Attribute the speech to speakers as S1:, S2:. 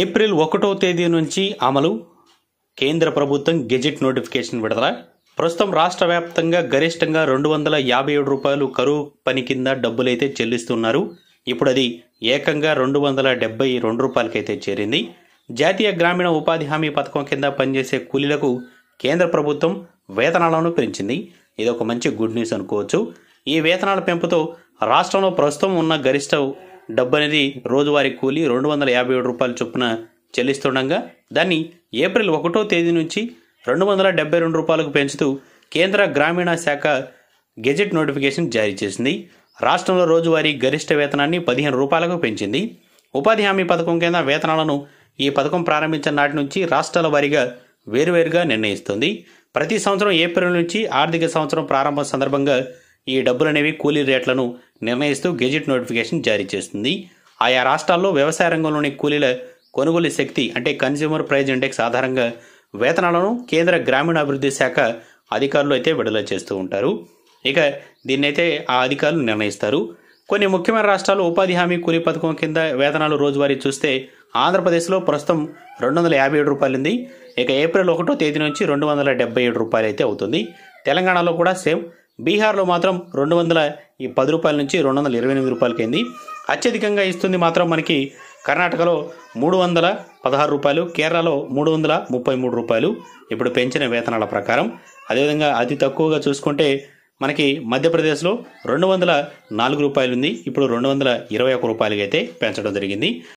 S1: April ఒకటో తేదీ నుంచి అమలు కేంద్ర ప్రభుత్వం గెజిట్ నోటిఫికేషన్ విడుదల ప్రస్తుతం రాష్ట్ర వ్యాప్తంగా గరిష్టంగా రెండు వందల యాభై ఏడు రూపాయలు కరువు పని కింద డబ్బులైతే చెల్లిస్తున్నారు ఇప్పుడు అది ఏకంగా రెండు వందల డెబ్బై రెండు రూపాయలకైతే చేరింది జాతీయ గ్రామీణ ఉపాధి హామీ పథకం కింద పనిచేసే కూలీలకు కేంద్ర ప్రభుత్వం వేతనాలను పెంచింది ఇది ఒక మంచి గుడ్ న్యూస్ అనుకోవచ్చు ఈ వేతనాల పెంపుతో రాష్ట్రంలో ప్రస్తుతం ఉన్న గరిష్ట డబ్బు అనేది రోజువారీ కూలీ రెండు వందల యాభై ఏడు రూపాయల చొప్పున చెల్లిస్తుండగా దాన్ని ఏప్రిల్ ఒకటో తేదీ నుంచి రెండు వందల డెబ్బై రెండు రూపాయలకు పెంచుతూ కేంద్ర గ్రామీణ శాఖ గెజెట్ నోటిఫికేషన్ జారీ చేసింది రాష్ట్రంలో రోజువారీ గరిష్ట వేతనాన్ని పదిహేను రూపాయలకు పెంచింది ఉపాధి హామీ పథకం కింద వేతనాలను ఈ పథకం ప్రారంభించిన నాటి నుంచి రాష్ట్రాల వారీగా వేరువేరుగా నిర్ణయిస్తుంది ప్రతి సంవత్సరం ఏప్రిల్ నుంచి ఆర్థిక సంవత్సరం ప్రారంభం సందర్భంగా ఈ డబ్బులనేవి కూలీ రేట్లను నిర్ణయిస్తూ గెజిట్ నోటిఫికేషన్ జారీ చేస్తుంది ఆయా రాష్ట్రాల్లో వ్యవసాయ రంగంలోని కూలీల కొనుగోలు శక్తి అంటే కన్స్యూమర్ ప్రైజ్ ఇండెక్స్ ఆధారంగా వేతనాలను కేంద్ర గ్రామీణాభివృద్ధి శాఖ అధికారులు అయితే విడుదల చేస్తూ ఉంటారు ఇక దీన్నైతే ఆ అధికారులు నిర్ణయిస్తారు కొన్ని ముఖ్యమైన రాష్ట్రాలు ఉపాధి హామీ కూలీ పథకం కింద వేతనాలు రోజువారీ చూస్తే ఆంధ్రప్రదేశ్లో ప్రస్తుతం రెండు వందల యాభై ఏడు రూపాయలు ఉంది ఇక ఏప్రిల్ ఒకటో తేదీ నుంచి రెండు వందల డెబ్బై ఏడు రూపాయలు అయితే అవుతుంది తెలంగాణలో కూడా సేమ్ బీహార్లో మాత్రం రెండు వందల ఈ పది రూపాయల నుంచి రెండు వందల ఇరవై ఎనిమిది రూపాయలకైంది అత్యధికంగా ఇస్తుంది మాత్రం మనకి కర్ణాటకలో మూడు వందల పదహారు రూపాయలు కేరళలో మూడు వందల ముప్పై మూడు రూపాయలు ఇప్పుడు పెంచిన వేతనాల ప్రకారం అదేవిధంగా అతి తక్కువగా చూసుకుంటే మనకి మధ్యప్రదేశ్లో రెండు వందల నాలుగు రూపాయలు ఉంది ఇప్పుడు రెండు వందల ఇరవై ఒక రూపాయలకైతే పెంచడం జరిగింది